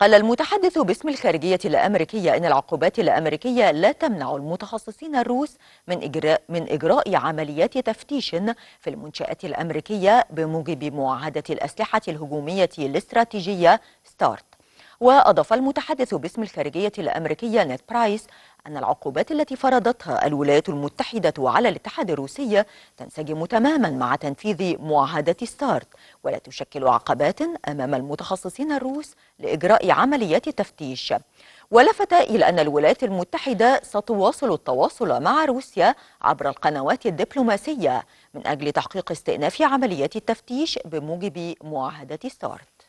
قال المتحدث باسم الخارجية الأمريكية أن العقوبات الأمريكية لا تمنع المتخصصين الروس من إجراء, من إجراء عمليات تفتيش في المنشآت الأمريكية بموجب معاهدة الأسلحة الهجومية الاستراتيجية ستارت وأضاف المتحدث باسم الخارجية الأمريكية نيت برايس أن العقوبات التي فرضتها الولايات المتحدة على الاتحاد الروسي تنسجم تماما مع تنفيذ معاهدة ستارت ولا تشكل عقبات أمام المتخصصين الروس لإجراء عمليات تفتيش ولفت إلى أن الولايات المتحدة ستواصل التواصل مع روسيا عبر القنوات الدبلوماسية من أجل تحقيق استئناف عمليات التفتيش بموجب معاهدة ستارت